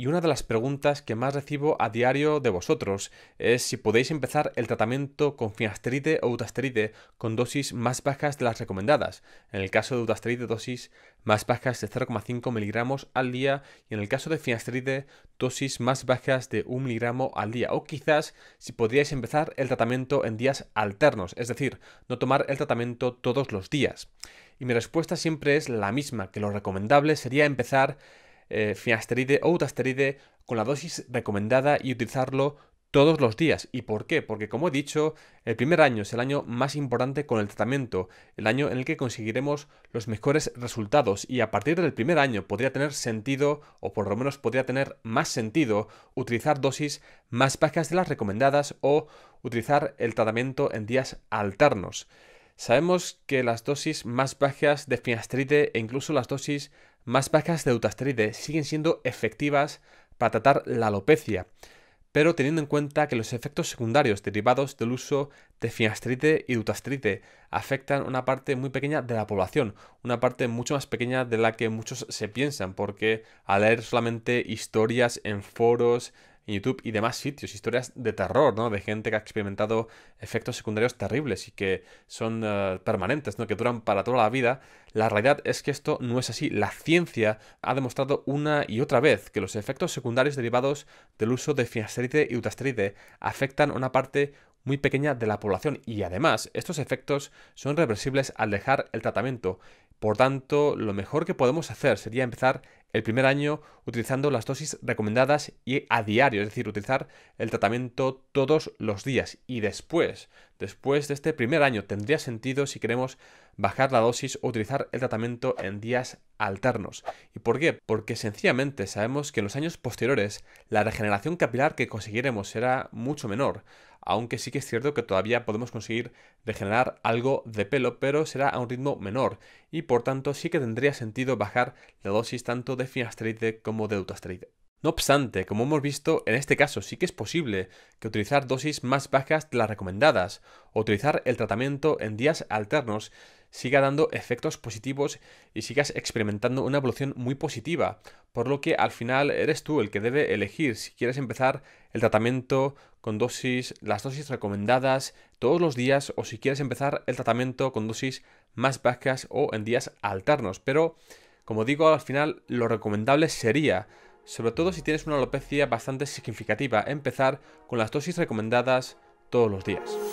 Y una de las preguntas que más recibo a diario de vosotros es si podéis empezar el tratamiento con finasteride o utasteride con dosis más bajas de las recomendadas. En el caso de utasteride, dosis más bajas de 0,5 miligramos al día y en el caso de finasteride, dosis más bajas de 1 miligramo al día. O quizás si podríais empezar el tratamiento en días alternos, es decir, no tomar el tratamiento todos los días. Y mi respuesta siempre es la misma, que lo recomendable sería empezar eh, finasteride o utasteride con la dosis recomendada y utilizarlo todos los días. ¿Y por qué? Porque como he dicho, el primer año es el año más importante con el tratamiento, el año en el que conseguiremos los mejores resultados y a partir del primer año podría tener sentido, o por lo menos podría tener más sentido, utilizar dosis más bajas de las recomendadas o utilizar el tratamiento en días alternos. Sabemos que las dosis más bajas de finasteride e incluso las dosis más vacas de dutasteride siguen siendo efectivas para tratar la alopecia, pero teniendo en cuenta que los efectos secundarios derivados del uso de finasteride y dutasteride afectan una parte muy pequeña de la población, una parte mucho más pequeña de la que muchos se piensan, porque al leer solamente historias en foros en YouTube y demás sitios, historias de terror, ¿no? De gente que ha experimentado efectos secundarios terribles y que son eh, permanentes, ¿no? Que duran para toda la vida. La realidad es que esto no es así. La ciencia ha demostrado una y otra vez que los efectos secundarios derivados del uso de finasteride y utasteride afectan a una parte muy pequeña de la población y además estos efectos son reversibles al dejar el tratamiento. Por tanto, lo mejor que podemos hacer sería empezar el primer año utilizando las dosis recomendadas y a diario, es decir, utilizar el tratamiento todos los días. Y después, después de este primer año, tendría sentido si queremos bajar la dosis o utilizar el tratamiento en días alternos. ¿Y por qué? Porque sencillamente sabemos que en los años posteriores la regeneración capilar que conseguiremos será mucho menor aunque sí que es cierto que todavía podemos conseguir degenerar algo de pelo, pero será a un ritmo menor, y por tanto sí que tendría sentido bajar la dosis tanto de finasteride como de dutasteride. No obstante, como hemos visto, en este caso sí que es posible que utilizar dosis más bajas de las recomendadas o utilizar el tratamiento en días alternos siga dando efectos positivos y sigas experimentando una evolución muy positiva, por lo que al final eres tú el que debe elegir si quieres empezar el tratamiento con dosis, las dosis recomendadas todos los días o si quieres empezar el tratamiento con dosis más bajas o en días alternos. Pero, como digo, al final lo recomendable sería sobre todo si tienes una alopecia bastante significativa, empezar con las dosis recomendadas todos los días.